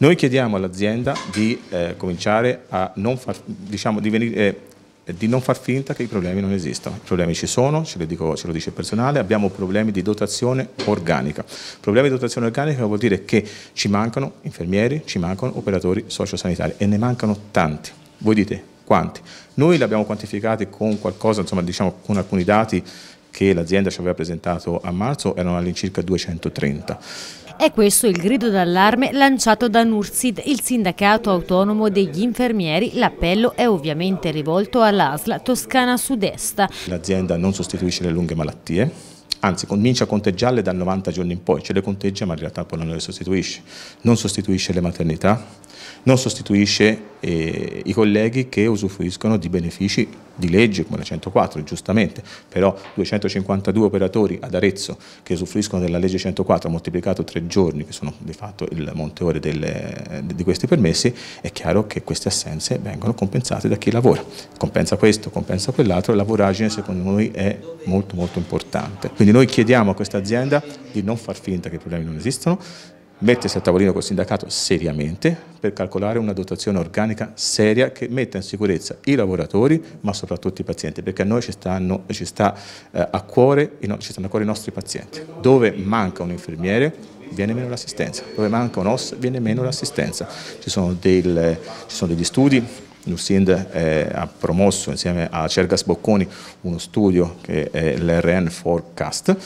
Noi chiediamo all'azienda di eh, cominciare a non far, diciamo, di, venire, eh, di non far finta che i problemi non esistano. I problemi ci sono, ce, dico, ce lo dice il personale, abbiamo problemi di dotazione organica. Problemi di dotazione organica vuol dire che ci mancano infermieri, ci mancano operatori sociosanitari e ne mancano tanti. Voi dite quanti? Noi li abbiamo quantificati con qualcosa, insomma, diciamo con alcuni dati che l'azienda ci aveva presentato a marzo erano all'incirca 230. È questo il grido d'allarme lanciato da NURSID, il sindacato autonomo degli infermieri. L'appello è ovviamente rivolto all'ASLA Toscana Sud-Est. L'azienda non sostituisce le lunghe malattie, anzi comincia a conteggiarle dal 90 giorni in poi, ce le conteggia ma in realtà poi non le sostituisce, non sostituisce le maternità, non sostituisce eh, i colleghi che usufruiscono di benefici di legge come la 104, giustamente, però 252 operatori ad Arezzo che usufruiscono della legge 104 moltiplicato tre giorni, che sono di fatto il monte ore delle, di questi permessi, è chiaro che queste assenze vengono compensate da chi lavora. Compensa questo, compensa quell'altro, la voragine secondo noi è molto molto importante. Quindi noi chiediamo a questa azienda di non far finta che i problemi non esistano, mettersi a tavolino col sindacato seriamente per calcolare una dotazione organica seria che metta in sicurezza i lavoratori ma soprattutto i pazienti perché a noi ci stanno, ci sta, eh, a, cuore, ci stanno a cuore i nostri pazienti. Dove manca un infermiere viene meno l'assistenza, dove manca un OS viene meno l'assistenza. Ci, ci, sono degli studi, l'USIND eh, ha promosso insieme a Cergas Bocconi uno studio che è l'RN Forecast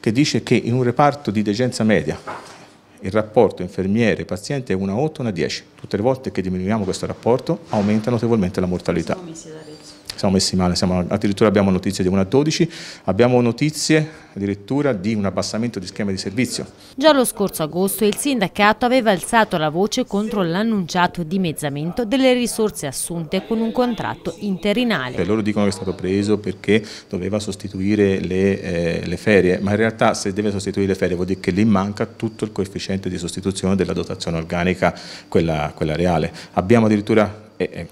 che dice che in un reparto di degenza media il rapporto infermiere-paziente è una 8 una 10. Tutte le volte che diminuiamo questo rapporto aumenta notevolmente la mortalità siamo messi male, siamo, addirittura abbiamo notizie di 1 a 12, abbiamo notizie addirittura di un abbassamento di schema di servizio. Già lo scorso agosto il sindacato aveva alzato la voce contro l'annunciato dimezzamento delle risorse assunte con un contratto interinale. Cioè, loro dicono che è stato preso perché doveva sostituire le, eh, le ferie, ma in realtà se deve sostituire le ferie vuol dire che lì manca tutto il coefficiente di sostituzione della dotazione organica, quella, quella reale. Abbiamo addirittura... Eh, eh,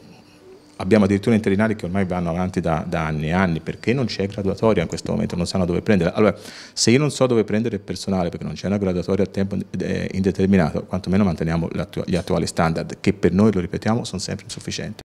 abbiamo addirittura interinali che ormai vanno avanti da, da anni e anni, perché non c'è graduatoria in questo momento, non sanno dove prendere. Allora, se io non so dove prendere il personale perché non c'è una graduatoria a tempo eh, indeterminato, quantomeno manteniamo gli attuali standard, che per noi, lo ripetiamo, sono sempre insufficienti.